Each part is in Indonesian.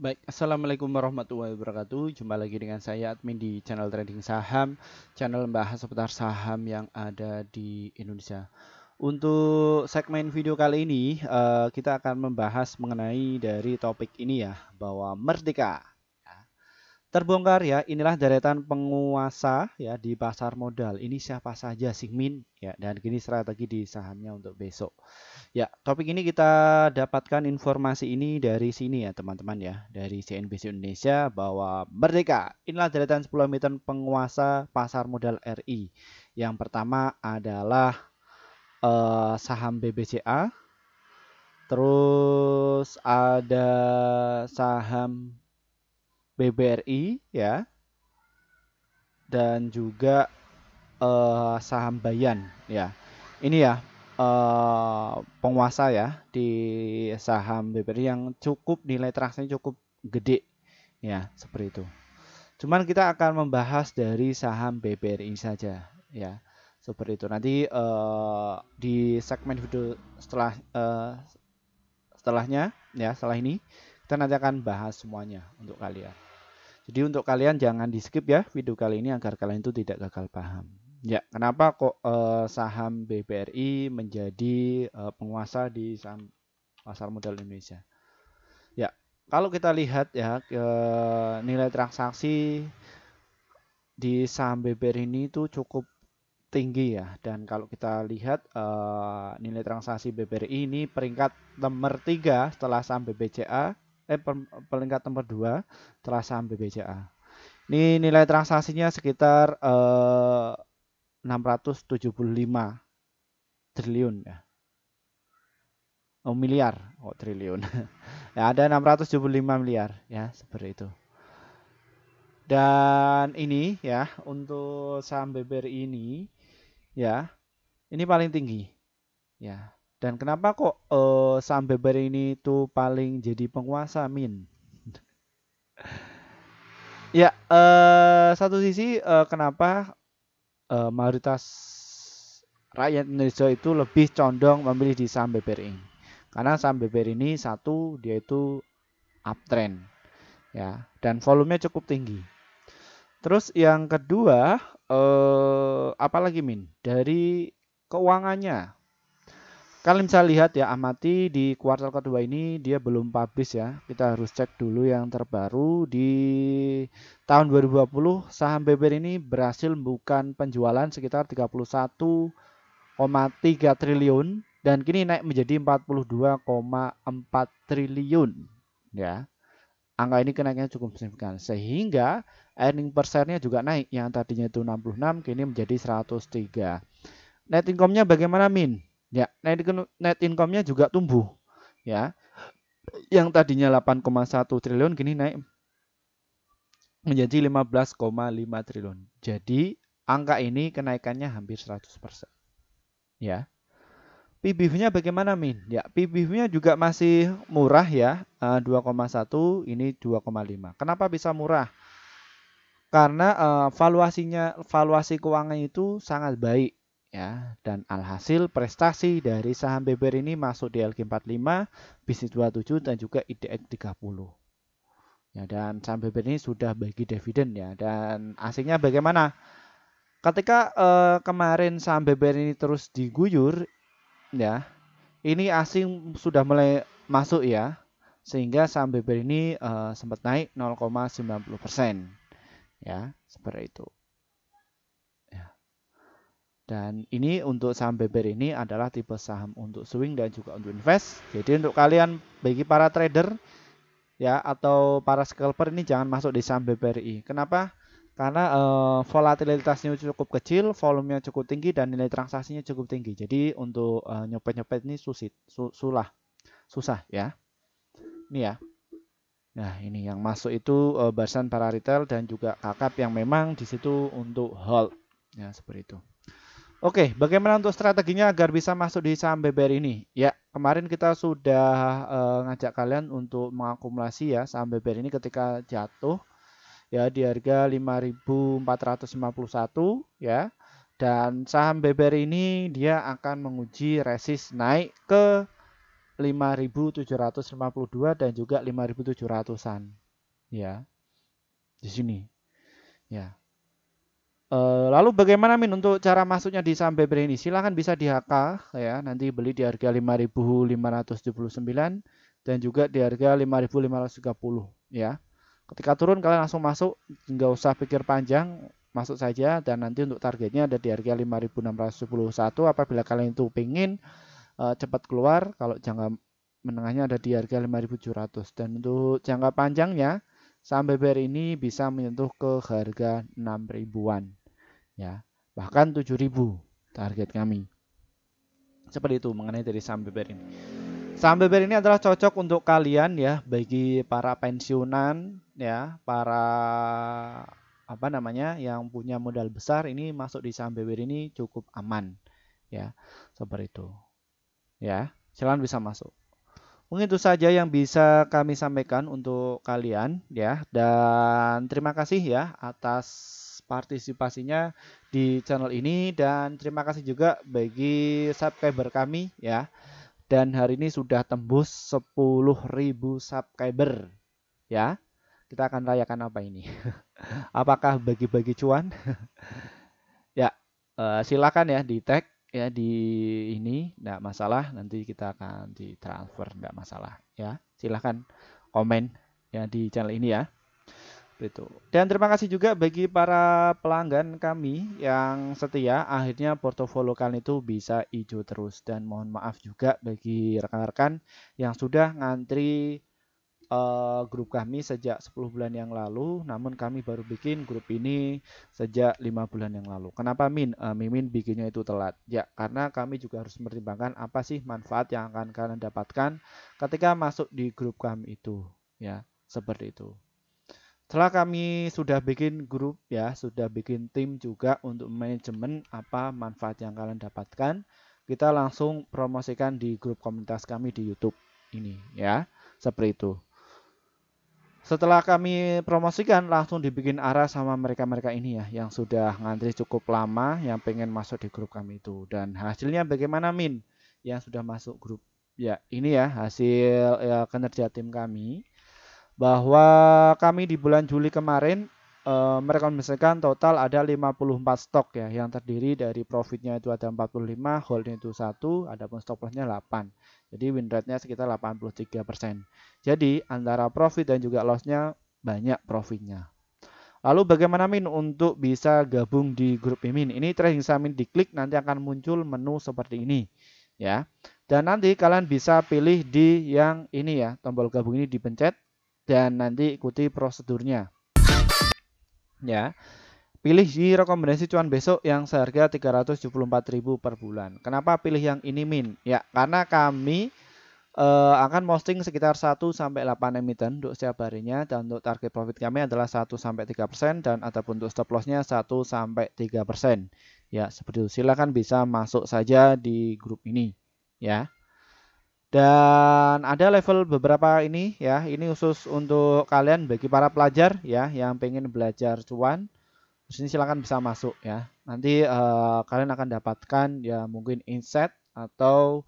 Baik, Assalamualaikum warahmatullahi wabarakatuh. Jumpa lagi dengan saya admin di channel trading saham, channel membahas seputar saham yang ada di Indonesia. Untuk segmen video kali ini, eh, kita akan membahas mengenai dari topik ini ya, bahwa merdeka. Terbongkar ya, inilah deretan penguasa ya di pasar modal. Ini siapa saja Min ya dan kini strategi di sahamnya untuk besok. Ya, topik ini kita dapatkan informasi ini dari sini ya teman-teman ya, dari CNBC Indonesia bahwa merdeka. Inilah deretan 10 emiten penguasa pasar modal RI. Yang pertama adalah eh, saham BBCA. Terus ada saham BBRI ya dan juga uh, saham Bayan ya ini ya uh, penguasa ya di saham BBRI yang cukup nilai transaksinya cukup gede ya seperti itu cuman kita akan membahas dari saham BBRI saja ya seperti itu nanti uh, di segmen video setelah uh, setelahnya ya setelah ini kita nanti akan bahas semuanya untuk kalian. Jadi untuk kalian jangan di skip ya video kali ini agar kalian itu tidak gagal paham. Ya, kenapa kok eh, saham BBRI menjadi eh, penguasa di saham pasar modal Indonesia? Ya, kalau kita lihat ya ke eh, nilai transaksi di saham BBRI ini itu cukup tinggi ya dan kalau kita lihat eh, nilai transaksi BBRI ini peringkat nomor 3 setelah saham BBCA eh peringkat nomor 2 telah saham BBCA. Ini nilai transaksinya sekitar eh, 675 triliun ya. Oh, miliar, oh triliun. ya, ada 675 miliar ya, seperti itu. Dan ini ya untuk saham BBRI ini ya, ini paling tinggi. Ya, dan kenapa kok uh, eh, Sam Beber ini tuh paling jadi penguasa Min? ya, uh, satu sisi uh, kenapa uh, mayoritas rakyat Indonesia itu lebih condong memilih di saham BEBER ini. Karena saham BEBER ini satu dia itu uptrend ya dan volumenya cukup tinggi. Terus yang kedua eh, apalagi Min dari keuangannya Kalian bisa lihat ya amati di kuartal kedua ini dia belum publish ya. Kita harus cek dulu yang terbaru di tahun 2020 saham BBR ini berhasil bukan penjualan sekitar 31,3 triliun dan kini naik menjadi 42,4 triliun ya. Angka ini kenaikannya cukup signifikan sehingga earning per share-nya juga naik yang tadinya itu 66 kini menjadi 103. Net income-nya bagaimana Min? Ya, net, net income-nya juga tumbuh. Ya. Yang tadinya 8,1 triliun kini naik menjadi 15,5 triliun. Jadi angka ini kenaikannya hampir 100%. persen, Ya. PBV-nya bagaimana Min? Ya, PBV-nya juga masih murah ya, 2,1 eh, ini 2,5. Kenapa bisa murah? Karena uh, valuasinya valuasi keuangan itu sangat baik ya dan alhasil prestasi dari saham BBR ini masuk di lq 45 bisnis 27 dan juga IDX 30. Ya dan saham BBR ini sudah bagi dividen ya dan asingnya bagaimana? Ketika eh, kemarin saham BBR ini terus diguyur ya, ini asing sudah mulai masuk ya sehingga saham BBR ini eh, sempat naik 0,90% ya seperti itu. Dan ini untuk saham beber ini adalah tipe saham untuk swing dan juga untuk invest. Jadi untuk kalian bagi para trader ya atau para scalper ini jangan masuk di saham BBRI. Kenapa? Karena e, volatilitasnya cukup kecil, volumenya cukup tinggi dan nilai transaksinya cukup tinggi. Jadi untuk eh, nyopet-nyopet ini susit, su, sulah, susah ya. Ini ya. Nah, ini yang masuk itu e, eh, barisan para retail dan juga kakap yang memang di situ untuk hold. Ya, seperti itu. Oke, bagaimana untuk strateginya agar bisa masuk di saham BBR ini? Ya, kemarin kita sudah uh, ngajak kalian untuk mengakumulasi ya saham BBR ini ketika jatuh ya di harga 5.451 ya. Dan saham BBR ini dia akan menguji resist naik ke 5.752 dan juga 5.700-an ya. Di sini. Ya. Eh, lalu bagaimana Min untuk cara masuknya di saham BBR ini? Silahkan bisa di HK ya, nanti beli di harga 5.579 dan juga di harga 5.530 ya. Ketika turun kalian langsung masuk, nggak usah pikir panjang, masuk saja dan nanti untuk targetnya ada di harga 5.611 apabila kalian itu pengen uh, eh, cepat keluar kalau jangka menengahnya ada di harga 5.700 dan untuk jangka panjangnya saham BBR ini bisa menyentuh ke harga 6 ribuan ya bahkan 7000 target kami seperti itu mengenai dari saham beber ini saham beber ini adalah cocok untuk kalian ya bagi para pensiunan ya para apa namanya yang punya modal besar ini masuk di saham beber ini cukup aman ya seperti itu ya silahkan bisa masuk Mungkin itu saja yang bisa kami sampaikan untuk kalian ya dan terima kasih ya atas partisipasinya di channel ini dan terima kasih juga bagi subscriber kami ya. Dan hari ini sudah tembus 10.000 subscriber ya. Kita akan rayakan apa ini? Apakah bagi-bagi cuan? ya, eh, silakan ya di tag ya di ini enggak masalah nanti kita akan ditransfer enggak masalah ya. Silahkan komen ya di channel ini ya. Itu. Dan terima kasih juga bagi para pelanggan kami yang setia. Akhirnya portofolio kalian itu bisa hijau terus. Dan mohon maaf juga bagi rekan-rekan yang sudah ngantri uh, grup kami sejak 10 bulan yang lalu. Namun kami baru bikin grup ini sejak 5 bulan yang lalu. Kenapa Min? Uh, Mimin bikinnya itu telat. Ya, karena kami juga harus mempertimbangkan apa sih manfaat yang akan kalian dapatkan ketika masuk di grup kami itu. Ya, seperti itu. Setelah kami sudah bikin grup ya, sudah bikin tim juga untuk manajemen apa manfaat yang kalian dapatkan, kita langsung promosikan di grup komunitas kami di YouTube ini ya, seperti itu. Setelah kami promosikan langsung dibikin arah sama mereka-mereka ini ya yang sudah ngantri cukup lama yang pengen masuk di grup kami itu dan hasilnya bagaimana Min yang sudah masuk grup ya ini ya hasil ya, kinerja tim kami bahwa kami di bulan Juli kemarin e, eh, merekomendasikan total ada 54 stok ya yang terdiri dari profitnya itu ada 45, hold itu 1, adapun stop lossnya 8. Jadi win rate-nya sekitar 83%. persen Jadi antara profit dan juga lossnya banyak profitnya. Lalu bagaimana Min untuk bisa gabung di grup imin Ini trading Samin diklik nanti akan muncul menu seperti ini ya. Dan nanti kalian bisa pilih di yang ini ya, tombol gabung ini dipencet dan nanti ikuti prosedurnya. Ya. Pilih di rekomendasi cuan besok yang seharga 374.000 per bulan. Kenapa pilih yang ini min? Ya, karena kami uh, akan posting sekitar 1 sampai 8 emiten untuk setiap harinya dan untuk target profit kami adalah 1 sampai 3% dan ataupun untuk stop lossnya 1 sampai 3%. Ya, seperti itu. Silakan bisa masuk saja di grup ini, ya. Dan ada level beberapa ini ya. Ini khusus untuk kalian bagi para pelajar ya yang pengen belajar cuan. Di sini silahkan bisa masuk ya. Nanti uh, kalian akan dapatkan ya mungkin insight atau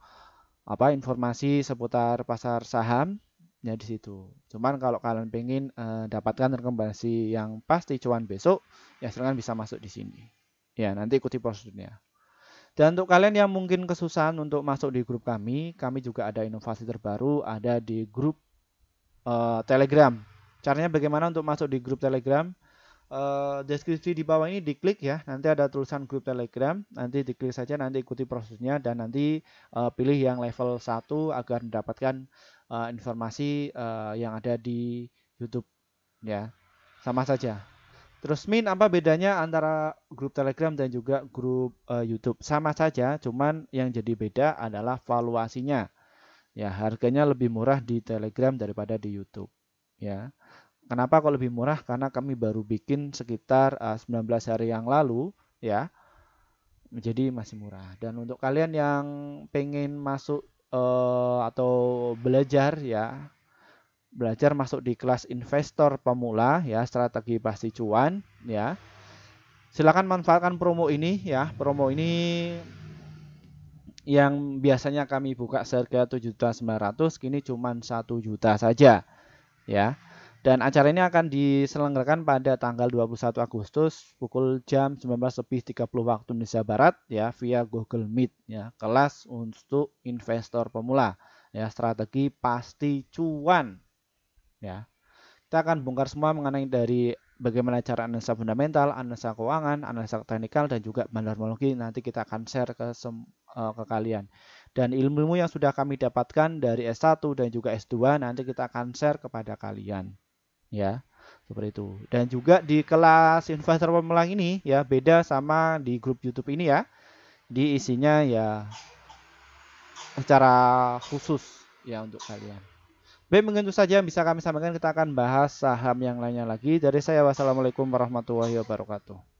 apa informasi seputar pasar saham ya di situ. Cuman kalau kalian pengen uh, dapatkan rekomendasi yang pasti cuan besok, ya silahkan bisa masuk di sini. Ya nanti ikuti prosedurnya. Dan untuk kalian yang mungkin kesusahan untuk masuk di grup kami, kami juga ada inovasi terbaru ada di grup uh, Telegram. Caranya bagaimana untuk masuk di grup Telegram? Uh, deskripsi di bawah ini diklik ya. Nanti ada tulisan grup Telegram. Nanti diklik saja nanti ikuti prosesnya dan nanti uh, pilih yang level 1 agar mendapatkan uh, informasi uh, yang ada di YouTube ya. Sama saja. Terus Min, apa bedanya antara grup Telegram dan juga grup uh, YouTube? Sama saja, cuman yang jadi beda adalah valuasinya. Ya, harganya lebih murah di Telegram daripada di YouTube. Ya. Kenapa kok lebih murah? Karena kami baru bikin sekitar uh, eh, 19 hari yang lalu, ya. Jadi masih murah. Dan untuk kalian yang pengen masuk uh, atau belajar ya belajar masuk di kelas investor pemula ya strategi pasti cuan ya silakan manfaatkan promo ini ya promo ini yang biasanya kami buka seharga 7.900 kini cuma 1 juta saja ya dan acara ini akan diselenggarakan pada tanggal 21 Agustus pukul jam 19.30 waktu Indonesia Barat ya via Google Meet ya kelas untuk investor pemula ya strategi pasti cuan ya. Kita akan bongkar semua mengenai dari bagaimana cara analisa fundamental, analisa keuangan, analisa teknikal dan juga bandarmologi nanti kita akan share ke sem eh, ke kalian. Dan ilmu-ilmu yang sudah kami dapatkan dari S1 dan juga S2 nanti kita akan share kepada kalian. Ya. Seperti itu. Dan juga di kelas investor pemula ini ya beda sama di grup YouTube ini ya. Di isinya ya secara khusus ya untuk kalian. Baik, mungkin itu saja yang bisa kami sampaikan. Kita akan bahas saham yang lainnya lagi. Dari saya, wassalamualaikum warahmatullahi wabarakatuh.